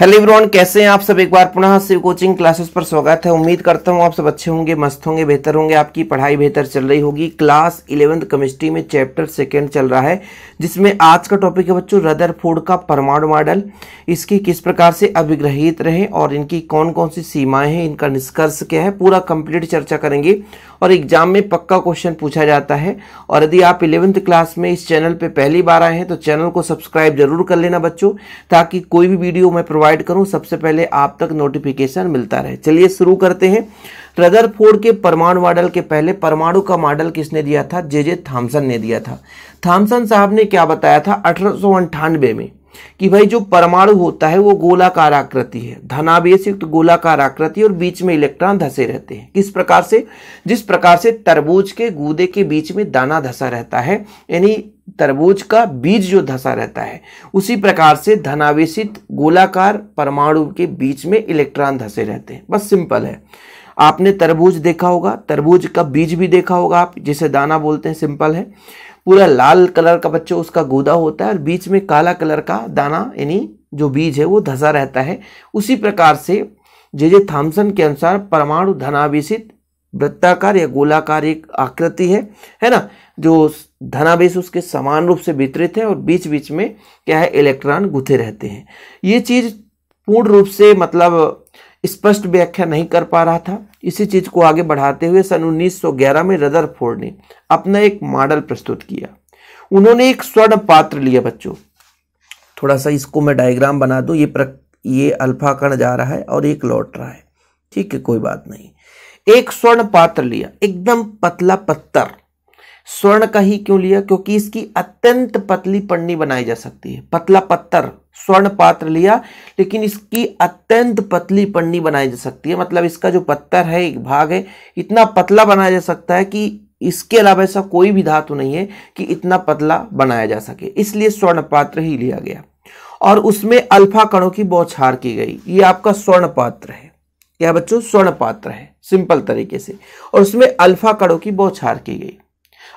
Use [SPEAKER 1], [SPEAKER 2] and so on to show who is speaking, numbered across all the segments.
[SPEAKER 1] hello everyone कैसे हैं आप सब एक बार पुनः से कोचिंग क्लासेस पर स्वागत है उम्मीद करता हूं आप सब अच्छे होंगे मस्त होंगे बेहतर होंगे आपकी पढ़ाई बेहतर चल रही होगी क्लास इलेवेंथ केमिस्ट्री में चैप्टर सेकंड चल रहा है जिसमें आज का टॉपिक है बच्चों रदर फूड का परमाणु मॉडल इसकी किस प्रकार से अभिग्रहित रहे और इनकी कौन कौन सी सीमाएं हैं इनका निष्कर्ष क्या है पूरा कंप्लीट चर्चा करेंगे और एग्जाम में पक्का क्वेश्चन पूछा जाता है और यदि आप इलेवेंथ क्लास में इस चैनल पे पहली बार आए हैं तो चैनल को सब्सक्राइब जरूर कर लेना बच्चों ताकि कोई भी वीडियो मैं प्रोवाइड करूं सबसे पहले आप तक नोटिफिकेशन मिलता रहे चलिए शुरू करते हैं रदर के परमाणु मॉडल के पहले परमाणु का मॉडल किसने दिया था जे जे थामसन ने दिया था थामसन साहब ने क्या बताया था अठारह में कि भाई जो परमाणु होता है वो गोलाकार आकृति है धनावेश युक्त तो गोलाकार आकृति और बीच में इलेक्ट्रॉन धसे रहते हैं किस प्रकार से जिस प्रकार से तरबूज के गूदे के बीच में दाना धसा रहता है यानी तरबूज का बीज जो धसा रहता है उसी प्रकार से धनावेशित गोलाकार परमाणु के बीच में इलेक्ट्रॉन धसे रहते हैं बस सिंपल है आपने तरबूज देखा होगा तरबूज का बीज भी देखा होगा आप जिसे दाना बोलते हैं सिंपल है पूरा लाल कलर का बच्चों उसका गोदा होता है और बीच में काला कलर का दाना यानी जो बीज है वो धसा रहता है उसी प्रकार से जे जे थॉम्सन के अनुसार परमाणु धनावेशित वृत्ताकार या गोलाकार एक आकृति है है ना जो धनावेश उसके समान रूप से वितरित है और बीच बीच में क्या है इलेक्ट्रॉन गुथे रहते हैं ये चीज़ पूर्ण रूप से मतलब स्पष्ट व्याख्या नहीं कर पा रहा था इसी चीज़ को आगे बढ़ाते हुए सन 1911 में रदरफोर्ड ने अपना एक मॉडल प्रस्तुत किया उन्होंने एक स्वर्ण पात्र लिया बच्चों थोड़ा सा इसको मैं डायग्राम बना दूं ये प्रक, ये अल्फा कण जा रहा है और एक लौट रहा है ठीक है कोई बात नहीं एक स्वर्ण पात्र लिया एकदम पतला पत्थर स्वर्ण का ही क्यों लिया क्योंकि इसकी अत्यंत पतली पन्नी बनाई जा सकती है पतला पत्थर स्वर्ण पात्र लिया लेकिन इसकी अत्यंत पतली पन्नी बनाई जा सकती है मतलब इसका जो पत्थर है एक भाग है इतना पतला बनाया जा सकता है कि इसके अलावा ऐसा कोई भी धातु नहीं है कि इतना पतला बनाया जा सके इसलिए स्वर्ण पात्र ही लिया गया और उसमें अल्फा कणों की बौछार की गई ये आपका स्वर्ण पात्र है क्या बच्चों स्वर्ण पात्र है सिंपल तरीके से और उसमें अल्फा कणों की बौछार की गई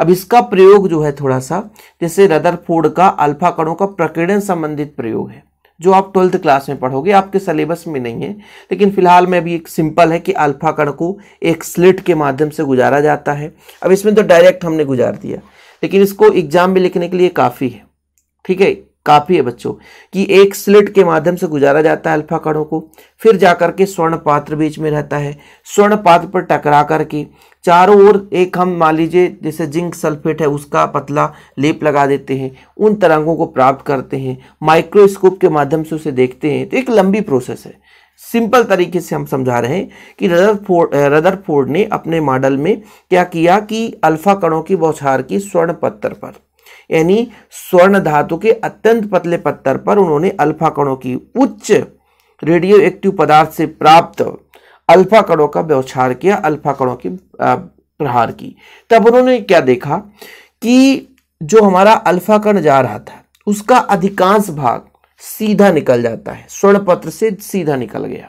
[SPEAKER 1] अब इसका प्रयोग जो है थोड़ा सा जैसे रदर फोर्ड का अल्फा कणों का प्रकीर्णन संबंधित प्रयोग है जो आप ट्वेल्थ क्लास में पढ़ोगे आपके सिलेबस में नहीं है लेकिन फिलहाल में अभी एक सिंपल है कि अल्फा कण को एक स्लिट के माध्यम से गुजारा जाता है अब इसमें तो डायरेक्ट हमने गुजार दिया लेकिन इसको एग्जाम में लिखने के लिए काफ़ी है ठीक है काफ़ी है बच्चों कि एक स्लिट के माध्यम से गुजारा जाता है अल्फा कणों को फिर जाकर के स्वर्ण पात्र बीच में रहता है स्वर्ण पात्र पर टकरा करके चारों ओर एक हम मान लीजिए जैसे जिंक सल्फेट है उसका पतला लेप लगा देते हैं उन तरंगों को प्राप्त करते हैं माइक्रोस्कोप के माध्यम से उसे देखते हैं तो एक लंबी प्रोसेस है सिंपल तरीके से हम समझा रहे हैं कि रदर रदर फोर्ड ने अपने मॉडल में क्या किया कि अल्फा कणों की बौछार की स्वर्ण पत्थर पर यानी स्वर्ण धातु के अत्यंत पतले पत्थर पर उन्होंने अल्फा कणों की उच्च रेडियो एक्टिव पदार्थ से प्राप्त अल्फा कणों का व्यवचार किया अल्फा कणों की प्रहार की तब उन्होंने क्या देखा कि जो हमारा अल्फा कण जा रहा था उसका अधिकांश भाग सीधा निकल जाता है स्वर्ण पत्र से सीधा निकल गया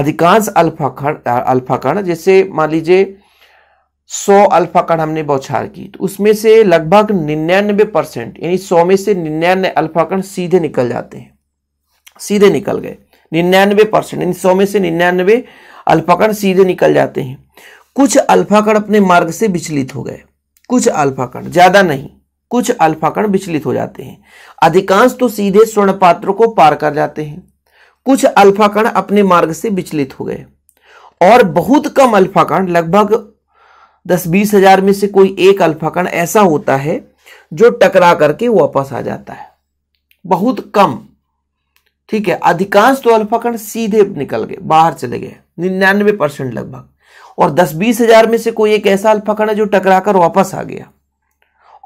[SPEAKER 1] अधिकांश अल्फा कण अल्फा कण जैसे मान लीजिए सौ अल्फा कण हमने बौछार की तो उसमें से लगभग निन्यानवे परसेंट यानी सौ में से निन्यानवे अल्फा कण सीधे निकल जाते हैं सीधे निकल गए निन्यानवे परसेंट यानी सौ में से निन्यानवे कण सीधे निकल जाते हैं कुछ कण अपने मार्ग से विचलित हो गए कुछ कण ज्यादा नहीं कुछ अल्फाकण विचलित हो जाते हैं अधिकांश तो सीधे स्वर्ण पात्र को पार कर जाते हैं कुछ अल्फाकण अपने मार्ग से विचलित हो गए और बहुत कम अल्फाकण लगभग दस बीस हजार में से कोई एक अल्फाकण ऐसा होता है जो टकरा करके वापस आ जाता है बहुत कम ठीक है अधिकांश तो कण सीधे निकल गए बाहर चले गए निन्यानवे परसेंट लगभग और दस बीस हजार में से कोई एक ऐसा कण है जो टकराकर वापस आ गया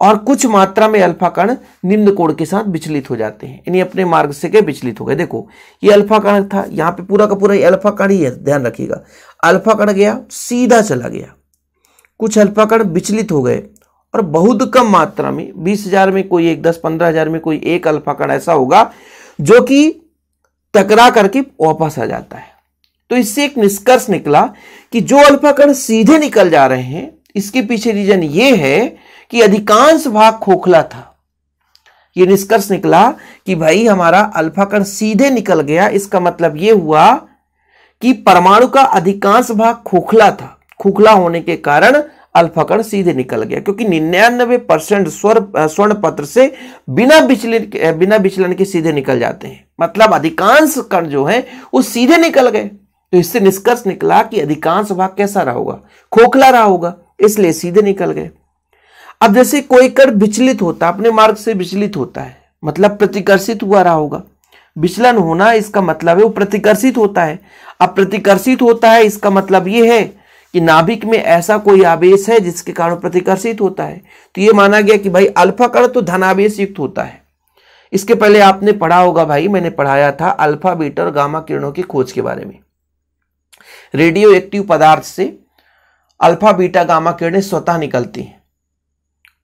[SPEAKER 1] और कुछ मात्रा में अल्फाकण निम्न कोण के साथ विचलित हो जाते हैं यानी अपने मार्ग से के विचलित हो गए देखो ये कण था यहाँ पे पूरा का पूरा कण ही है ध्यान रखिएगा कण गया सीधा चला गया कुछ अल्पाकण विचलित हो गए और बहुत कम मात्रा में बीस हजार में कोई एक दस पंद्रह हजार में कोई एक अल्पाकण ऐसा होगा जो कि टकरा करके वापस आ जाता है तो इससे एक निष्कर्ष निकला कि जो अल्पाकण सीधे निकल जा रहे हैं इसके पीछे रीजन ये है कि अधिकांश भाग खोखला था ये निष्कर्ष निकला कि भाई हमारा अल्फाकण सीधे निकल गया इसका मतलब यह हुआ कि परमाणु का अधिकांश भाग खोखला था खुखला होने के कारण अल्फाकण सीधे निकल गया क्योंकि निन्यानवे परसेंट स्वर्ण स्वर्ण पत्र से बिना विचलन बिना विचलन के सीधे निकल जाते हैं मतलब अधिकांश कण जो है वो सीधे निकल गए तो इससे निष्कर्ष निकला कि अधिकांश भाग कैसा रहा होगा खोखला रहा होगा इसलिए सीधे निकल गए अब जैसे कोई कण विचलित होता अपने मार्ग से विचलित होता है मतलब प्रतिकर्षित हुआ रहा होगा विचलन होना इसका मतलब है वो प्रतिकर्षित होता है अब प्रतिकर्षित होता है इसका मतलब ये है कि नाभिक में ऐसा कोई आवेश है जिसके कारण प्रतिकर्षित होता है तो ये माना गया कि भाई अल्फा कण तो धनावेश युक्त होता है इसके पहले आपने पढ़ा होगा भाई मैंने पढ़ाया था अल्फा बीटा और गामा किरणों की खोज के बारे में रेडियो एक्टिव पदार्थ से अल्फा बीटा गामा किरणें स्वतः निकलती हैं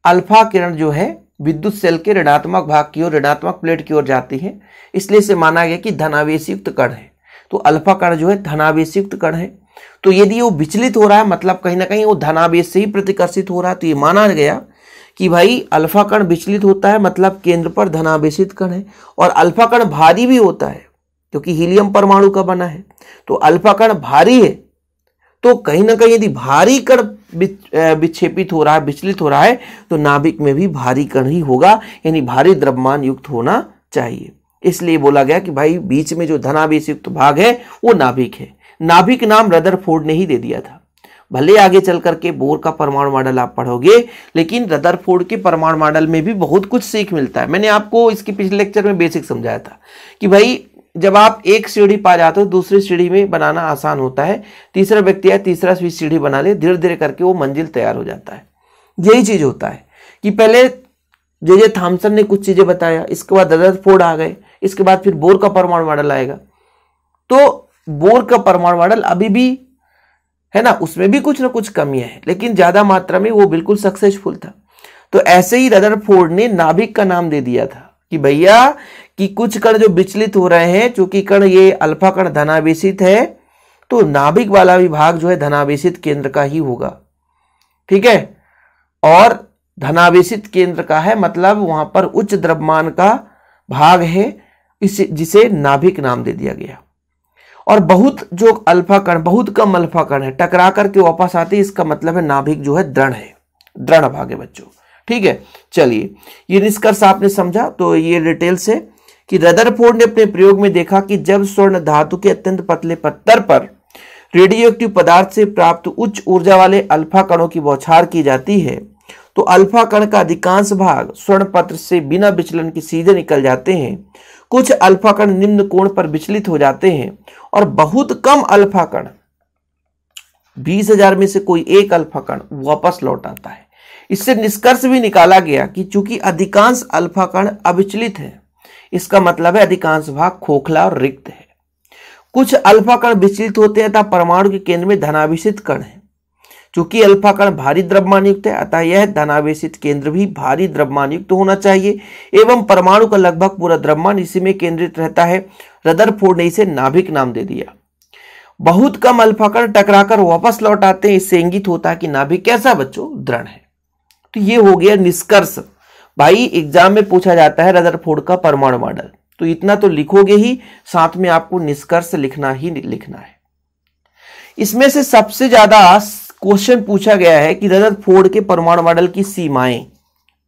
[SPEAKER 1] अल्फा किरण जो है विद्युत सेल के ऋणात्मक भाग की ओर ऋणात्मक प्लेट की ओर जाती है इसलिए इसे माना गया कि धनावेश युक्त कण है तो अल्फा कण जो है धनावेश युक्त कण है तो यदि वो विचलित हो रहा है मतलब कहीं ना कहीं वो धनावेश से ही प्रतिकर्षित हो रहा है तो ये माना गया कि भाई अल्फा कण विचलित होता है मतलब केंद्र पर धनावेशित कण है और अल्फा कण भारी भी होता है क्योंकि हीलियम परमाणु का बना है तो अल्फा कण भारी है तो कहीं ना कहीं यदि भारी कण विक्षेपित हो रहा है विचलित हो रहा है तो नाभिक में भी भारी कण ही होगा यानी भारी द्रव्यमान युक्त होना चाहिए इसलिए बोला गया कि भाई बीच में जो धनावेश युक्त भाग है वो नाभिक है नाभिक नाम रदरफोर्ड ने ही दे दिया था भले आगे चल करके बोर का परमाणु मॉडल आप पढ़ोगे लेकिन रदरफोर्ड के परमाणु मॉडल में भी बहुत कुछ सीख मिलता है मैंने आपको इसके पिछले लेक्चर में बेसिक समझाया था कि भाई जब आप एक सीढ़ी पा जाते हो दूसरी सीढ़ी में बनाना आसान होता है तीसरा व्यक्ति आया तीसरा भी सीढ़ी बना ले धीरे धीरे करके वो मंजिल तैयार हो जाता है यही चीज होता है कि पहले जे जे थामसन ने कुछ चीजें बताया इसके बाद रदरफोर्ड आ गए इसके बाद फिर बोर का परमाणु मॉडल आएगा तो बोर का परमाणु मॉडल अभी भी है ना उसमें भी कुछ ना कुछ कमियां हैं लेकिन ज्यादा मात्रा में वो बिल्कुल सक्सेसफुल था तो ऐसे ही रदरफोर्ड ने नाभिक का नाम दे दिया था कि भैया कि कुछ कण जो विचलित हो रहे हैं चूंकि कण ये अल्फा कण धनावेशित है तो नाभिक वाला भी भाग जो है धनावेशित केंद्र का ही होगा ठीक है और धनावेशित केंद्र का है मतलब वहां पर उच्च द्रव्यमान का भाग है इसे जिसे नाभिक नाम दे दिया गया और बहुत जो अल्फा कण बहुत कम अल्फा कण है टकरा करके वापस आती है इसका मतलब है नाभिक जो है दृढ़ है दृढ़ भाग है बच्चों ठीक है चलिए ये निष्कर्ष आपने समझा तो ये डिटेल से कि रदर ने अपने प्रयोग में देखा कि जब स्वर्ण धातु के अत्यंत पतले पत्थर पर रेडियो पदार्थ से प्राप्त उच्च ऊर्जा वाले अल्फा कणों की बौछार की जाती है तो अल्फा कण का अधिकांश भाग स्वर्ण पत्र से बिना विचलन के सीधे निकल जाते हैं कुछ अल्फा कण निम्न कोण पर विचलित हो जाते हैं और बहुत कम अल्फा कण बीस हजार में से कोई एक अल्फा कण वापस लौट आता है इससे निष्कर्ष भी निकाला गया कि चूंकि अधिकांश अल्फा कण अविचलित है इसका मतलब है अधिकांश भाग खोखला और रिक्त है कुछ अल्फा कण विचलित होते हैं तथा परमाणु के केंद्र में धनाभिषित कण है चूंकि अल्फा कण भारी द्रव्यमान युक्त है अतः यह धनावेश केंद्र भी भारी द्रव्यमान युक्त होना चाहिए एवं परमाणु का लगभग पूरा द्रव्यमान इसी में केंद्रित रहता है रदर ने इसे नाभिक नाम दे दिया बहुत कम अल्फा कण टकराकर वापस लौट आते हैं इससे इंगित होता है कि नाभिक कैसा बच्चों दृढ़ है तो ये हो गया निष्कर्ष भाई एग्जाम में पूछा जाता है रदर का परमाणु मॉडल तो इतना तो लिखोगे ही साथ में आपको निष्कर्ष लिखना ही लिखना है इसमें से सबसे ज्यादा क्वेश्चन पूछा गया है कि रदर फोर्ड के परमाणु मॉडल की सीमाएं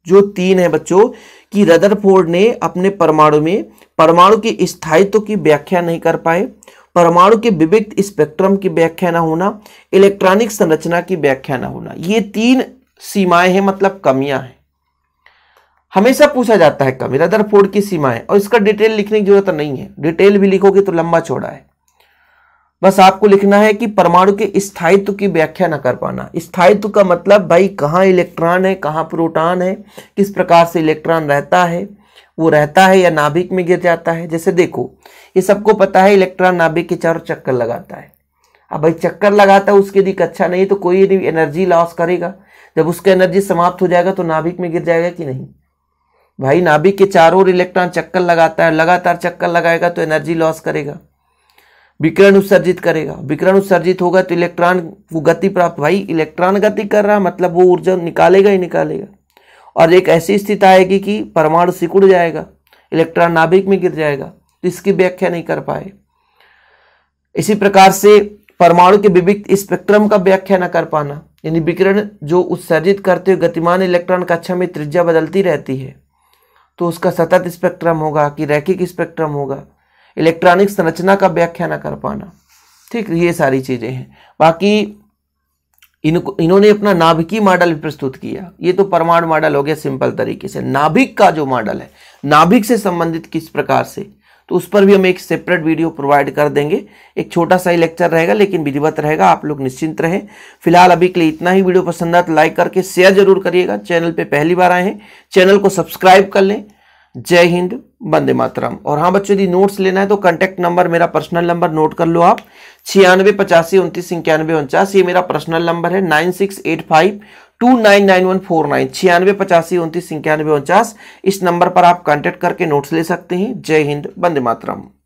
[SPEAKER 1] जो तीन है बच्चों कि फोर्ड ने अपने परमाणु में परमाणु के स्थायित्व की व्याख्या नहीं कर पाए परमाणु के विविध स्पेक्ट्रम की व्याख्या ना होना इलेक्ट्रॉनिक संरचना की व्याख्या ना होना ये तीन सीमाएं हैं मतलब कमियां हैं हमेशा पूछा जाता है कमी रदर फोर्ड की सीमाएं और इसका डिटेल लिखने की जरूरत नहीं है डिटेल भी लिखोगे तो लंबा चौड़ा है बस आपको लिखना है कि परमाणु के स्थायित्व की व्याख्या ना कर पाना स्थायित्व का मतलब भाई कहाँ इलेक्ट्रॉन है कहाँ प्रोटॉन है किस प्रकार से इलेक्ट्रॉन रहता है वो रहता है या नाभिक में गिर जाता है जैसे देखो ये सबको पता है इलेक्ट्रॉन नाभिक के चारों चक्कर लगाता है अब भाई चक्कर लगाता है उसके यदि तो अच्छा नहीं तो कोई यदि एनर्जी लॉस करेगा जब उसका एनर्जी समाप्त हो जाएगा तो नाभिक में गिर जाएगा कि नहीं भाई नाभिक के चारों ओर इलेक्ट्रॉन चक्कर लगाता है लगातार चक्कर लगाएगा तो एनर्जी लॉस करेगा विकिरण उत्सर्जित करेगा विकिरण उत्सर्जित होगा तो इलेक्ट्रॉन वो गति प्राप्त भाई इलेक्ट्रॉन गति कर रहा मतलब वो ऊर्जा निकालेगा ही निकालेगा और एक ऐसी स्थिति आएगी कि परमाणु सिकुड़ जाएगा इलेक्ट्रॉन नाभिक में गिर जाएगा तो इसकी व्याख्या नहीं कर पाए इसी प्रकार से परमाणु के विविध स्पेक्ट्रम का व्याख्या न कर पाना यानी विकिरण जो उत्सर्जित करते हुए गतिमान इलेक्ट्रॉन कक्षा अच्छा में त्रिज्या बदलती रहती है तो उसका सतत स्पेक्ट्रम होगा कि रैखिक स्पेक्ट्रम होगा इलेक्ट्रॉनिक संरचना का व्याख्या ना कर पाना ठीक ये सारी चीज़ें हैं बाकी इनको इन्होंने अपना नाभिकी मॉडल प्रस्तुत किया ये तो परमाणु मॉडल हो गया सिंपल तरीके से नाभिक का जो मॉडल है नाभिक से संबंधित किस प्रकार से तो उस पर भी हम एक सेपरेट वीडियो प्रोवाइड कर देंगे एक छोटा सा ही लेक्चर रहेगा लेकिन विधिवत रहेगा आप लोग निश्चिंत रहें फिलहाल अभी के लिए इतना ही वीडियो पसंद आए तो लाइक करके शेयर जरूर करिएगा चैनल पर पहली बार आए हैं चैनल को सब्सक्राइब कर लें जय हिंद बंदे मातरम और हाँ बच्चों यदि नोट्स लेना है तो कॉन्टैक्ट नंबर मेरा पर्सनल नंबर नोट कर लो आप छियानवे पचासी उनतीस इक्यानवे उनचास ये मेरा पर्सनल नंबर है nine six eight five two nine nine one four nine छियानवे पचासी उनतीस इक्यानवे उनचास इस नंबर पर आप कॉन्टैक्ट करके नोट्स ले सकते हैं जय हिंद बंदे मातरम